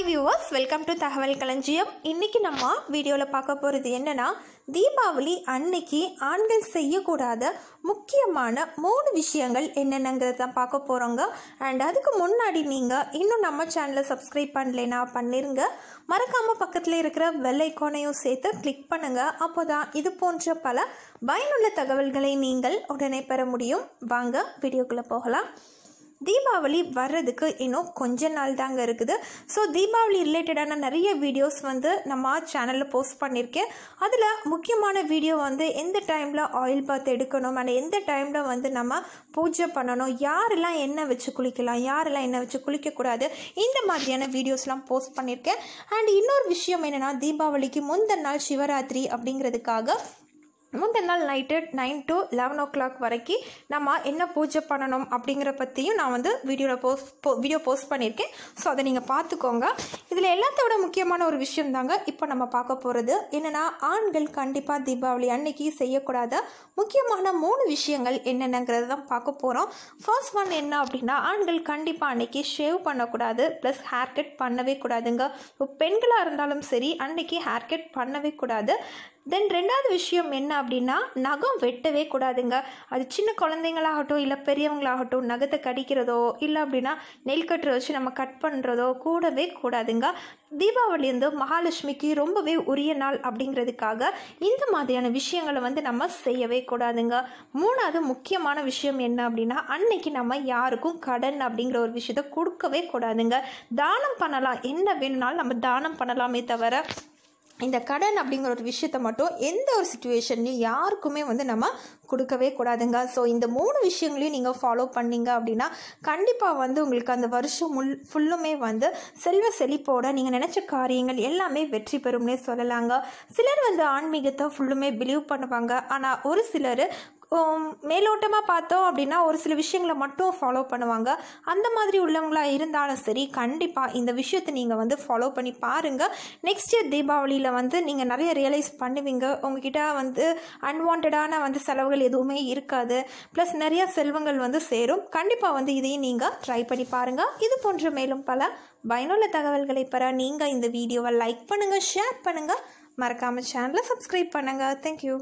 hi viewers welcome to தகவல் களஞ்சியம் இன்றைக்கி நம்ம வீடியோவில் பார்க்க போகிறது என்னென்னா தீபாவளி அன்னைக்கு ஆண்கள் செய்யக்கூடாத முக்கியமான மூணு விஷயங்கள் என்னென்னங்கிறது தான் பார்க்க போகிறோங்க அண்ட் அதுக்கு முன்னாடி நீங்கள் இன்னும் நம்ம சேனலை சப்ஸ்கிரைப் பண்ணலைன்னா பண்ணிருங்க மறக்காமல் பக்கத்தில் இருக்கிற வெள்ளை ஐக்கானையும் சேர்த்து கிளிக் பண்ணுங்கள் அப்போ தான் இது போன்ற பல பயனுள்ள தகவல்களை நீங்கள் உடனே பெற முடியும் வாங்க வீடியோக்குள்ளே போகலாம் தீபாவளி வர்றதுக்கு இன்னும் கொஞ்ச நாள் தாங்க இருக்குது ஸோ தீபாவளி ரிலேட்டடான நிறைய வீடியோஸ் வந்து நம்ம சேனலில் போஸ்ட் பண்ணியிருக்கேன் அதில் முக்கியமான வீடியோ வந்து எந்த டைமில் ஆயில் பாத் எடுக்கணும் அண்ட் எந்த டைமில் வந்து நம்ம பூஜை பண்ணணும் யாரெல்லாம் என்ன வச்சு குளிக்கலாம் யாரெல்லாம் என்ன வச்சு குளிக்கக்கூடாது இந்த மாதிரியான வீடியோஸ்லாம் போஸ்ட் பண்ணியிருக்கேன் அண்ட் இன்னொரு விஷயம் என்னென்னா தீபாவளிக்கு முந்த நாள் சிவராத்திரி அப்படிங்கிறதுக்காக முந்தின நாள் night nine to eleven o'clock வரைக்கும் நம்ம என்ன பூஜை பண்ணணும் அப்படிங்கிற பற்றியும் நான் வந்து வீடியோவில் போஸ்ட் போ வீடியோ போஸ்ட் பண்ணியிருக்கேன் ஸோ அதை நீங்கள் பார்த்துக்கோங்க இதில் எல்லாத்தோட முக்கியமான ஒரு விஷயம் தாங்க இப்போ நம்ம பார்க்க போகிறது என்னென்னா ஆண்கள் கண்டிப்பாக தீபாவளி அன்னைக்கு செய்யக்கூடாத முக்கியமான மூணு விஷயங்கள் என்னென்னங்கிறது தான் பார்க்க போகிறோம் ஃபர்ஸ்ட் ஒன் என்ன அப்படின்னா ஆண்கள் கண்டிப்பாக அன்னைக்கு ஷேவ் பண்ணக்கூடாது ப்ளஸ் ஹேர் கட் பண்ணவே கூடாதுங்க பெண்களாக இருந்தாலும் சரி அன்னைக்கு ஹேர் கட் பண்ணவே கூடாது தென் ரெண்டாவது விஷயம் என்ன அப்படின்னா நகம் வெட்டவே கூடாதுங்க அது சின்ன குழந்தைங்களாகட்டும் இல்லை பெரியவங்களாகட்டும் நகத்தை கடிக்கிறதோ இல்லை அப்படின்னா நெல் கட்டுற வச்சு நம்ம கட் பண்ணுறதோ கூடவே கூடாதுங்க தீபாவளி வந்து மகாலட்சுமிக்கு ரொம்பவே உரிய நாள் அப்படிங்கிறதுக்காக இந்த மாதிரியான விஷயங்களை வந்து நம்ம செய்யவே கூடாதுங்க மூணாவது முக்கியமான விஷயம் என்ன அப்படின்னா அன்னைக்கு நம்ம யாருக்கும் கடன் அப்படிங்கிற ஒரு விஷயத்த கொடுக்கவே கூடாதுங்க தானம் பண்ணலாம் என்ன வேணும்னாலும் நம்ம தானம் பண்ணலாமே தவிர இந்த கடன் அப்படிங்கிற ஒரு விஷயத்த மட்டும் எந்த ஒரு சுச்சுவேஷன்லையும் யாருக்குமே வந்து நம்ம கொடுக்கவே கூடாதுங்க ஸோ இந்த மூணு விஷயங்களையும் நீங்கள் ஃபாலோ பண்ணீங்க அப்படின்னா கண்டிப்பாக வந்து உங்களுக்கு அந்த வருஷம் முல் ஃபுல்லுமே வந்து செல்வ செழிப்போட நீங்கள் நினச்ச காரியங்கள் எல்லாமே வெற்றி பெறும்னே சொல்லலாங்க சிலர் வந்து ஆன்மீகத்தை ஃபுல்லுமே பிலீவ் பண்ணுவாங்க ஆனால் ஒரு சிலர் மேலோட்டமாக பார்த்தோம் அப்படின்னா ஒரு சில விஷயங்களை மட்டும் ஃபாலோ பண்ணுவாங்க அந்த மாதிரி உள்ளவங்களாக இருந்தாலும் சரி கண்டிப்பாக இந்த விஷயத்தை நீங்கள் வந்து ஃபாலோ பண்ணி பாருங்கள் நெக்ஸ்ட் இயர் தீபாவளியில் வந்து நீங்கள் நிறைய ரியலைஸ் பண்ணுவீங்க உங்ககிட்ட வந்து அன்வான்டான வந்து செலவுகள் எதுவுமே இருக்காது ப்ளஸ் நிறையா செல்வங்கள் வந்து சேரும் கண்டிப்பாக வந்து இதையும் நீங்கள் ட்ரை பண்ணி பாருங்கள் இது போன்ற மேலும் பல பயனுள்ள தகவல்களை பெற நீங்கள் இந்த வீடியோவை லைக் பண்ணுங்கள் ஷேர் பண்ணுங்கள் மறக்காமல் சேனலை சப்ஸ்கிரைப் பண்ணுங்கள் தேங்க்யூ